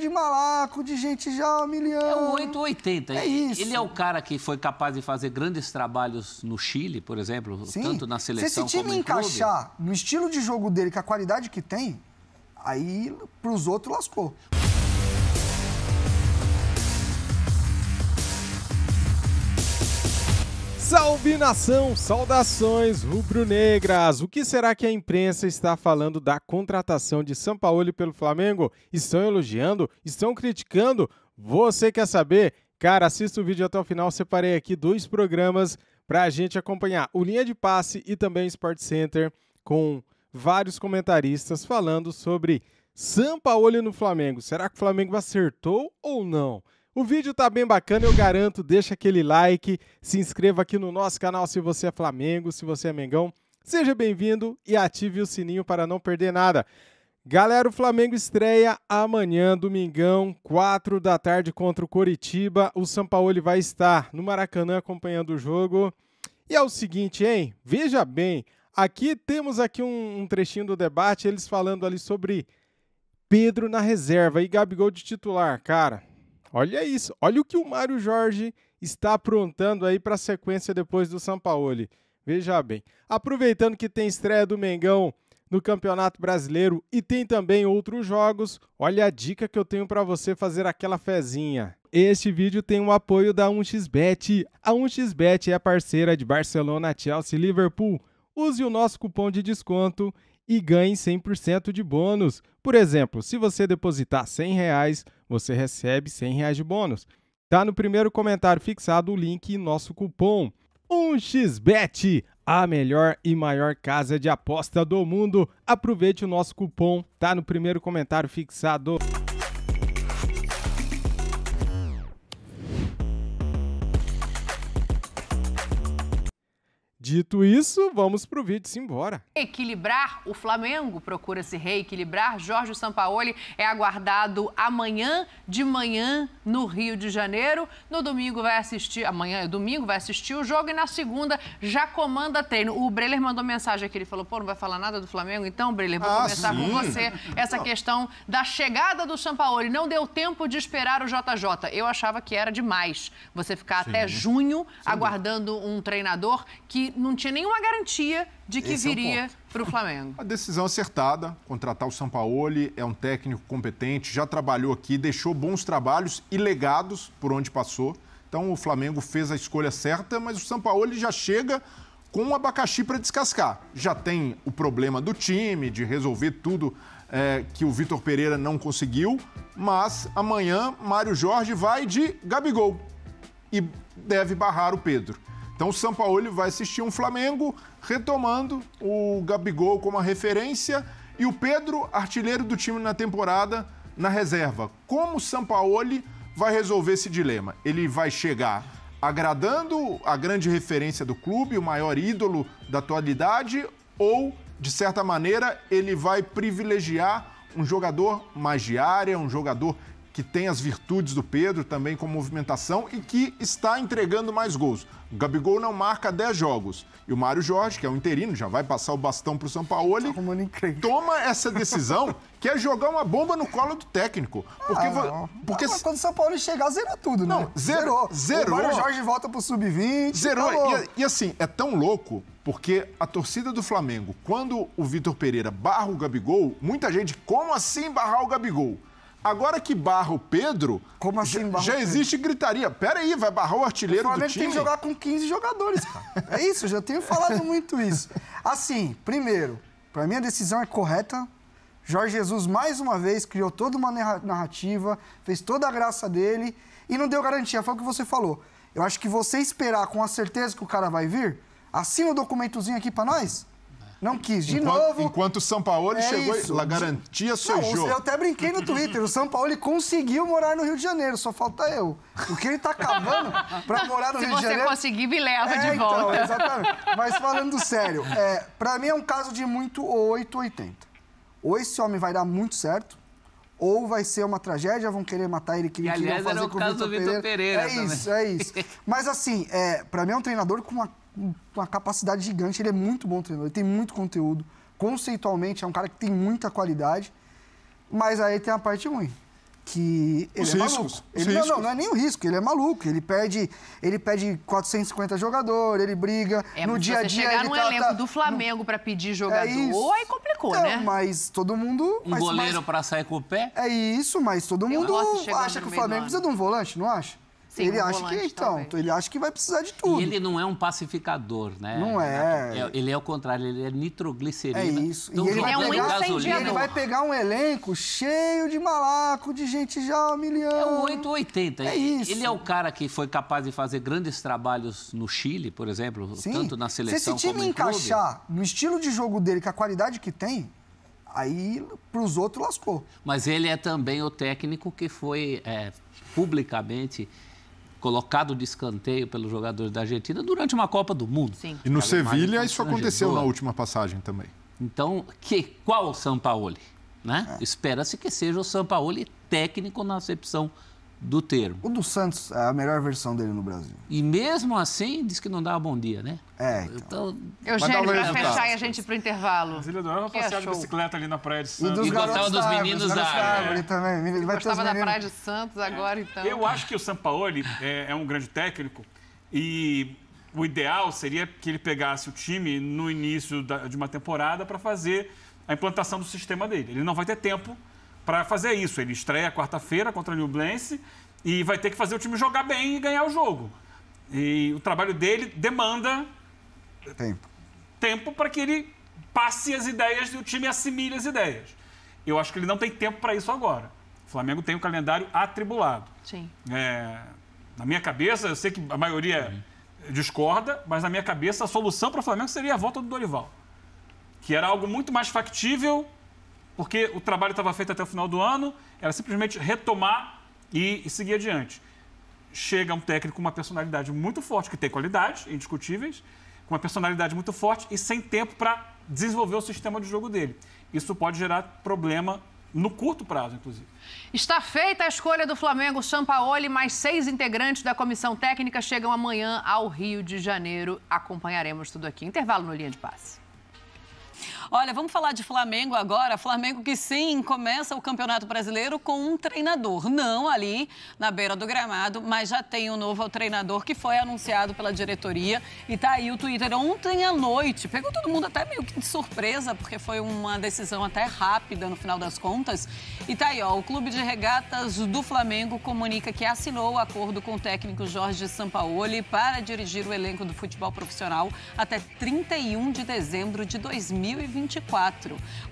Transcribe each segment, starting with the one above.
de malaco, de gente já milhão. É o 880. É isso. Ele é o cara que foi capaz de fazer grandes trabalhos no Chile, por exemplo, Sim. tanto na seleção como Se esse time encaixar clube... no estilo de jogo dele, com a qualidade que tem, aí pros outros lascou. Salve nação, saudações rubro-negras. O que será que a imprensa está falando da contratação de São Paulo pelo Flamengo? Estão elogiando? Estão criticando? Você quer saber? Cara, assista o vídeo até o final. Separei aqui dois programas para a gente acompanhar: o Linha de Passe e também o Sport Center, com vários comentaristas falando sobre São Paulo no Flamengo. Será que o Flamengo acertou ou não? O vídeo tá bem bacana, eu garanto. Deixa aquele like, se inscreva aqui no nosso canal se você é Flamengo, se você é Mengão. Seja bem-vindo e ative o sininho para não perder nada. Galera, o Flamengo estreia amanhã, domingão, 4 da tarde contra o Coritiba. O Sampaoli vai estar no Maracanã acompanhando o jogo. E é o seguinte, hein? Veja bem, aqui temos aqui um, um trechinho do debate, eles falando ali sobre Pedro na reserva e Gabigol de titular, cara. Olha isso, olha o que o Mário Jorge está aprontando aí para a sequência depois do Sampaoli. Veja bem, aproveitando que tem estreia do Mengão no Campeonato Brasileiro e tem também outros jogos, olha a dica que eu tenho para você fazer aquela fezinha. Este vídeo tem o apoio da 1xBet. A 1xBet é a parceira de Barcelona, Chelsea e Liverpool. Use o nosso cupom de desconto e ganhe 100% de bônus. Por exemplo, se você depositar 100 reais, você recebe 100 reais de bônus. Tá no primeiro comentário fixado o link e nosso cupom 1xbet, a melhor e maior casa de aposta do mundo. Aproveite o nosso cupom, tá no primeiro comentário fixado. Dito isso, vamos pro vídeo, simbora. Equilibrar o Flamengo procura se reequilibrar. Jorge Sampaoli é aguardado amanhã de manhã no Rio de Janeiro. No domingo vai assistir, amanhã é domingo, vai assistir o jogo e na segunda já comanda treino. O Breler mandou mensagem aqui, ele falou: "Pô, não vai falar nada do Flamengo então, Breler, vou ah, começar sim. com você essa não. questão da chegada do Sampaoli. Não deu tempo de esperar o JJ. Eu achava que era demais você ficar sim. até junho sim. aguardando um treinador que não tinha nenhuma garantia de que Esse é viria é para o Flamengo. A decisão acertada, contratar o Sampaoli, é um técnico competente, já trabalhou aqui, deixou bons trabalhos e legados por onde passou. Então o Flamengo fez a escolha certa, mas o Sampaoli já chega com um abacaxi para descascar. Já tem o problema do time, de resolver tudo é, que o Vitor Pereira não conseguiu, mas amanhã Mário Jorge vai de Gabigol e deve barrar o Pedro. Então o Sampaoli vai assistir um Flamengo retomando o Gabigol como a referência e o Pedro, artilheiro do time na temporada, na reserva. Como o Sampaoli vai resolver esse dilema? Ele vai chegar agradando a grande referência do clube, o maior ídolo da atualidade, ou, de certa maneira, ele vai privilegiar um jogador mais de área, um jogador que tem as virtudes do Pedro também com movimentação e que está entregando mais gols. O Gabigol não marca 10 jogos. E o Mário Jorge, que é um interino, já vai passar o bastão para o São Paulo, tá toma essa decisão que é jogar uma bomba no colo do técnico. Porque, ah, porque não, quando o São Paulo chegar, zerou tudo, né? não, né? Zerou. Zerou. O Mário Jorge volta para o sub-20. Zerou. E, e assim, é tão louco porque a torcida do Flamengo, quando o Vitor Pereira barra o Gabigol, muita gente, como assim barrar o Gabigol? Agora que barra o Pedro, como assim barra já, já existe gritaria. Pera aí, vai barrar o artilheiro o do time? tem que jogar com 15 jogadores, cara. É isso, eu já tenho falado muito isso. Assim, primeiro, para mim a decisão é correta. Jorge Jesus mais uma vez criou toda uma narrativa, fez toda a graça dele e não deu garantia, foi o que você falou. Eu acho que você esperar com a certeza que o cara vai vir, assina o um documentozinho aqui para nós não quis. De enquanto, novo. Enquanto o São Paulo é chegou isso. e a garantia sujou. Eu até brinquei no Twitter. O São Paulo ele conseguiu morar no Rio de Janeiro, só falta eu. O que ele tá acabando para morar no Se Rio de Janeiro. Se você conseguir, me leva é, de então, volta. exatamente. Mas falando sério, é, para mim é um caso de muito 880. Ou esse homem vai dar muito certo, ou vai ser uma tragédia, vão querer matar ele, que ele aliás, fazer era o com o Vitor Pereira. Pereira. É também. isso, é isso. Mas assim, é, para mim é um treinador com uma uma capacidade gigante, ele é muito bom treinador, ele tem muito conteúdo. Conceitualmente, é um cara que tem muita qualidade, mas aí tem a parte ruim. Que ele Os é riscos. maluco. Ele, não, não, não, é nem o risco, ele é maluco. Ele perde, ele perde 450 jogadores, ele briga. É, no dia a dia. Chegar ele num tá, elenco tá, do Flamengo no... para pedir é jogador, é aí complicou, né? Mas todo mundo. Um mas, goleiro para sair com o pé? É isso, mas todo mundo acha que o Flamengo precisa de um volante, não acha? Sim, ele um acha que então, talvez. ele acha que vai precisar de tudo. E ele não é um pacificador, né? Não é, é. é. Ele é o contrário, ele é nitroglicerina. É isso. Então, e ele, é ele, vai pegar, é um gasolina, ele vai pegar um elenco cheio de malaco, de gente já humilhando. É o 880. É isso. Ele é o cara que foi capaz de fazer grandes trabalhos no Chile, por exemplo, Sim. tanto na seleção como Se esse time encaixar clube, no estilo de jogo dele, com a qualidade que tem, aí pros outros lascou. Mas ele é também o técnico que foi é, publicamente colocado de escanteio pelos jogadores da Argentina durante uma Copa do Mundo. Sim. E no Sevilha isso aconteceu na última passagem também. Então, que, qual o Sampaoli? Né? É. Espera-se que seja o Sampaoli técnico na acepção do termo. O do Santos, é a melhor versão dele no Brasil. E mesmo assim, diz que não dá bom dia, né? É, então. então Eugênio, para fechar e a gente para o intervalo. Mas ele adorava passear de bicicleta ali na Praia de Santos. E, dos e gostava dos meninos da árvore. também. Ele vai gostava da Praia de Santos agora, é. então. Eu acho que o Sampaoli é, é um grande técnico e o ideal seria que ele pegasse o time no início da, de uma temporada para fazer a implantação do sistema dele. Ele não vai ter tempo para fazer isso. Ele estreia quarta-feira contra o Blance e vai ter que fazer o time jogar bem e ganhar o jogo. E o trabalho dele demanda tempo, tempo para que ele passe as ideias e o time assimile as ideias. Eu acho que ele não tem tempo para isso agora. O Flamengo tem um calendário atribulado. Sim. É, na minha cabeça, eu sei que a maioria uhum. discorda, mas na minha cabeça a solução para o Flamengo seria a volta do Dorival, que era algo muito mais factível porque o trabalho estava feito até o final do ano, era simplesmente retomar e, e seguir adiante. Chega um técnico com uma personalidade muito forte, que tem qualidades indiscutíveis, com uma personalidade muito forte e sem tempo para desenvolver o sistema de jogo dele. Isso pode gerar problema no curto prazo, inclusive. Está feita a escolha do Flamengo Sampaoli, mais seis integrantes da comissão técnica chegam amanhã ao Rio de Janeiro. Acompanharemos tudo aqui. Intervalo no Linha de Passe. Olha, vamos falar de Flamengo agora. Flamengo que sim começa o Campeonato Brasileiro com um treinador. Não ali na beira do gramado, mas já tem um novo treinador que foi anunciado pela diretoria. E tá aí o Twitter ontem à noite. Pegou todo mundo até meio que de surpresa, porque foi uma decisão até rápida no final das contas. E tá aí, ó. O Clube de Regatas do Flamengo comunica que assinou o acordo com o técnico Jorge Sampaoli para dirigir o elenco do futebol profissional até 31 de dezembro de 2021.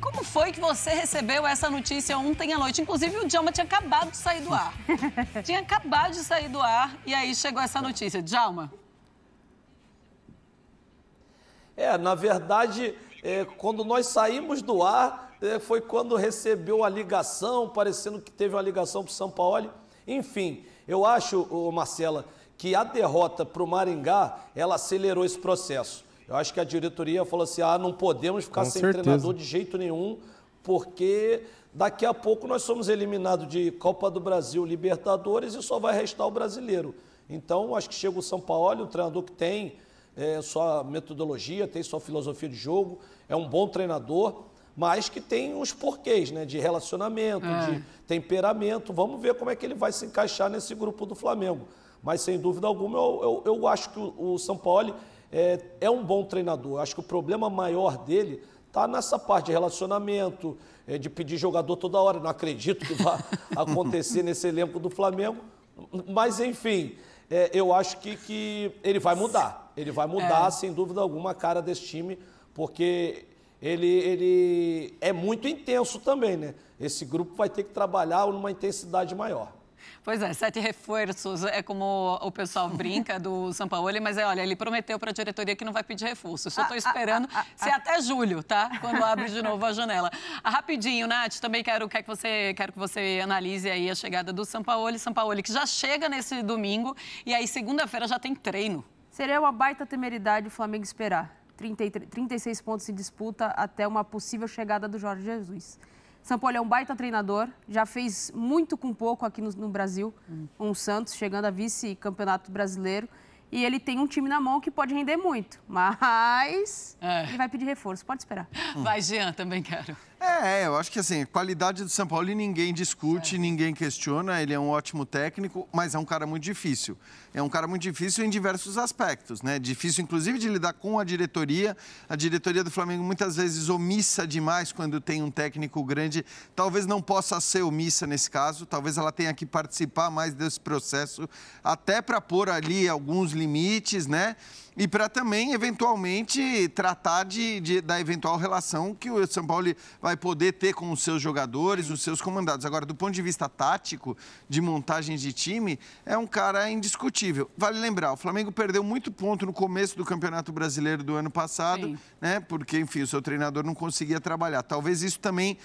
Como foi que você recebeu essa notícia ontem à noite? Inclusive, o Djalma tinha acabado de sair do ar. tinha acabado de sair do ar e aí chegou essa notícia. Djalma? É, na verdade, é, quando nós saímos do ar, é, foi quando recebeu a ligação, parecendo que teve uma ligação para o São Paulo. Enfim, eu acho, Marcela, que a derrota para o Maringá, ela acelerou esse processo. Eu acho que a diretoria falou assim: ah, não podemos ficar Com sem certeza. treinador de jeito nenhum, porque daqui a pouco nós somos eliminados de Copa do Brasil, Libertadores e só vai restar o brasileiro. Então, acho que chega o São Paulo, um treinador que tem é, sua metodologia, tem sua filosofia de jogo, é um bom treinador, mas que tem os porquês, né? De relacionamento, é. de temperamento. Vamos ver como é que ele vai se encaixar nesse grupo do Flamengo. Mas, sem dúvida alguma, eu, eu, eu acho que o, o São Paulo é, é um bom treinador. Acho que o problema maior dele está nessa parte de relacionamento, é, de pedir jogador toda hora. Não acredito que vá acontecer nesse elenco do Flamengo. Mas, enfim, é, eu acho que, que ele vai mudar. Ele vai mudar, é. sem dúvida alguma, a cara desse time, porque ele, ele é muito intenso também, né? Esse grupo vai ter que trabalhar numa intensidade maior. Pois é, sete reforços é como o pessoal brinca do São Paulo, mas é, olha, ele prometeu para a diretoria que não vai pedir reforço. Só estou ah, ah, esperando ah, ser até julho, tá? Quando abre de novo a janela. Rapidinho, Nath, também quero, quero, que você, quero que você analise aí a chegada do São Paulo. São Paulo que já chega nesse domingo e aí segunda-feira já tem treino. Seria uma baita temeridade o Flamengo esperar. 30, 36 pontos em disputa até uma possível chegada do Jorge Jesus. Sampaoli é um baita treinador, já fez muito com pouco aqui no, no Brasil, hum. um Santos chegando a vice-campeonato brasileiro. E ele tem um time na mão que pode render muito, mas é. ele vai pedir reforço, pode esperar. Vai, Jean, também quero. É, eu acho que assim, qualidade do São Paulo ninguém discute, é. ninguém questiona, ele é um ótimo técnico, mas é um cara muito difícil. É um cara muito difícil em diversos aspectos, né? Difícil, inclusive, de lidar com a diretoria. A diretoria do Flamengo muitas vezes omissa demais quando tem um técnico grande. Talvez não possa ser omissa nesse caso, talvez ela tenha que participar mais desse processo, até para pôr ali alguns limites, né? e para também, eventualmente, tratar de, de, da eventual relação que o São Paulo vai pôr poder ter com os seus jogadores, os seus comandados. Agora, do ponto de vista tático, de montagem de time, é um cara indiscutível. Vale lembrar, o Flamengo perdeu muito ponto no começo do Campeonato Brasileiro do ano passado, Sim. né? Porque, enfim, o seu treinador não conseguia trabalhar. Talvez isso também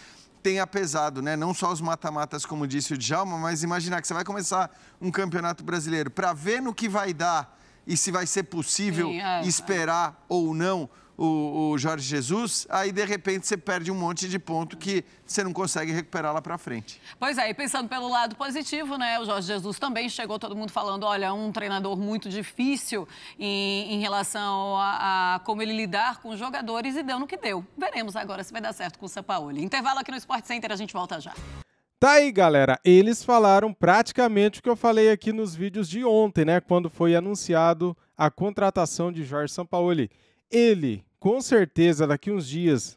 tenha pesado, né? Não só os mata-matas, como disse o Djalma, mas imaginar que você vai começar um Campeonato Brasileiro para ver no que vai dar e se vai ser possível Sim, é, esperar é. ou não o, o Jorge Jesus, aí de repente você perde um monte de ponto que você não consegue recuperar lá para frente. Pois é, e pensando pelo lado positivo, né? O Jorge Jesus também chegou todo mundo falando, olha, um treinador muito difícil em, em relação a, a, como ele lidar com os jogadores e deu no que deu. Veremos agora se vai dar certo com o Sampaoli. Intervalo aqui no Sport Center, a gente volta já. Tá aí, galera. Eles falaram praticamente o que eu falei aqui nos vídeos de ontem, né? Quando foi anunciado a contratação de Jorge Sampaoli ele, com certeza, daqui uns dias,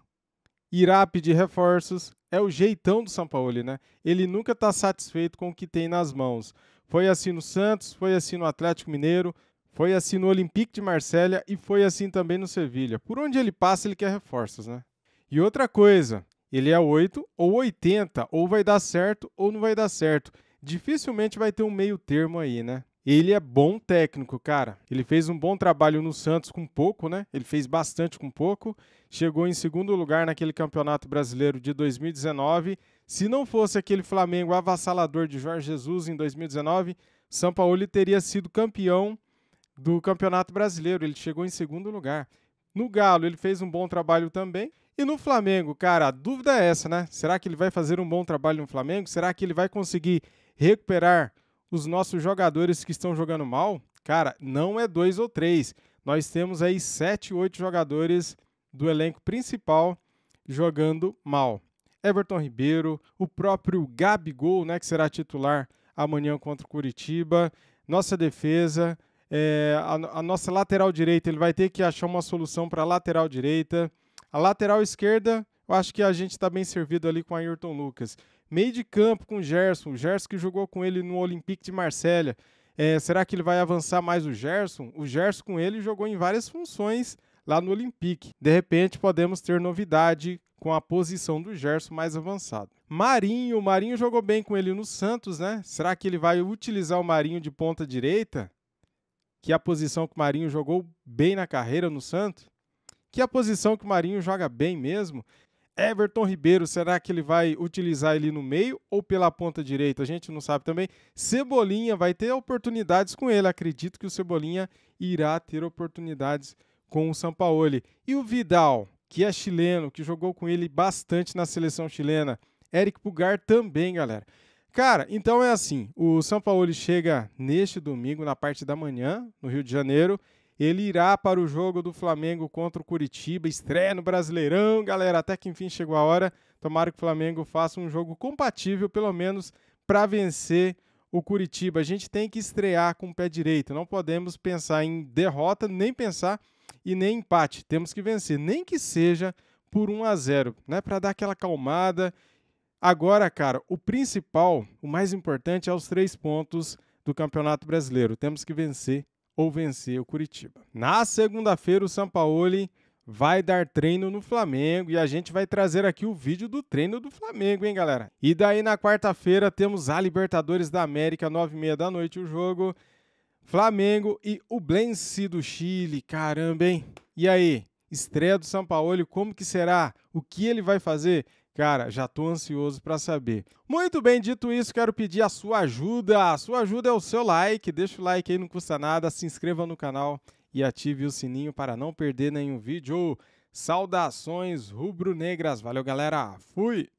irá pedir reforços. É o jeitão do São Paulo, né? Ele nunca está satisfeito com o que tem nas mãos. Foi assim no Santos, foi assim no Atlético Mineiro, foi assim no Olympique de Marselha e foi assim também no Sevilha. Por onde ele passa, ele quer reforços, né? E outra coisa, ele é 8 ou 80, ou vai dar certo ou não vai dar certo. Dificilmente vai ter um meio termo aí, né? ele é bom técnico, cara. Ele fez um bom trabalho no Santos com pouco, né? Ele fez bastante com pouco. Chegou em segundo lugar naquele Campeonato Brasileiro de 2019. Se não fosse aquele Flamengo avassalador de Jorge Jesus em 2019, São Paulo teria sido campeão do Campeonato Brasileiro. Ele chegou em segundo lugar. No Galo, ele fez um bom trabalho também. E no Flamengo, cara, a dúvida é essa, né? Será que ele vai fazer um bom trabalho no Flamengo? Será que ele vai conseguir recuperar os nossos jogadores que estão jogando mal, cara, não é dois ou três. Nós temos aí sete, oito jogadores do elenco principal jogando mal. Everton Ribeiro, o próprio Gabigol, né, que será titular amanhã contra o Curitiba. Nossa defesa, é, a, a, nossa lateral direita, ele vai ter que achar uma solução para a lateral direita. A lateral esquerda, eu acho que a gente está bem servido ali com a Ayrton Lucas. Meio de campo com o Gerson, o Gerson que jogou com ele no Olympique de Marselha. É, será que ele vai avançar mais o Gerson? O Gerson com ele jogou em várias funções lá no Olympique. De repente podemos ter novidade com a posição do Gerson mais avançado. Marinho, o Marinho jogou bem com ele no Santos, né? Será que ele vai utilizar o Marinho de ponta direita? Que é a posição que o Marinho jogou bem na carreira no Santos? Que é a posição que o Marinho joga bem mesmo? Everton Ribeiro, será que ele vai utilizar ele no meio ou pela ponta direita? A gente não sabe também. Cebolinha vai ter oportunidades com ele. Acredito que o Cebolinha irá ter oportunidades com o Sampaoli. E o Vidal, que é chileno, que jogou com ele bastante na seleção chilena. Eric Pugar também, galera. Cara, então é assim: o Sampaoli chega neste domingo, na parte da manhã, no Rio de Janeiro. Ele irá para o jogo do Flamengo contra o Curitiba, estreia no Brasileirão, galera. Até que enfim chegou a hora. Tomara que o Flamengo faça um jogo compatível, pelo menos para vencer o Curitiba. A gente tem que estrear com o pé direito. Não podemos pensar em derrota, nem pensar e nem empate. Temos que vencer, nem que seja por 1 a 0, né? Para dar aquela calmada. Agora, cara, o principal, o mais importante é os três pontos do Campeonato Brasileiro. Temos que vencer ou vencer o Curitiba. Na segunda-feira, o Sampaoli vai dar treino no Flamengo e a gente vai trazer aqui o vídeo do treino do Flamengo, hein, galera? E daí na quarta-feira temos a Libertadores da América, nove e meia da noite o jogo. Flamengo e o Blense do Chile, caramba, hein? E aí, estreia do Sampaoli, como que será? O que ele vai fazer? Cara, já estou ansioso para saber. Muito bem, dito isso, quero pedir a sua ajuda. A sua ajuda é o seu like. Deixa o like aí, não custa nada. Se inscreva no canal e ative o sininho para não perder nenhum vídeo. Saudações rubro-negras. Valeu, galera. Fui!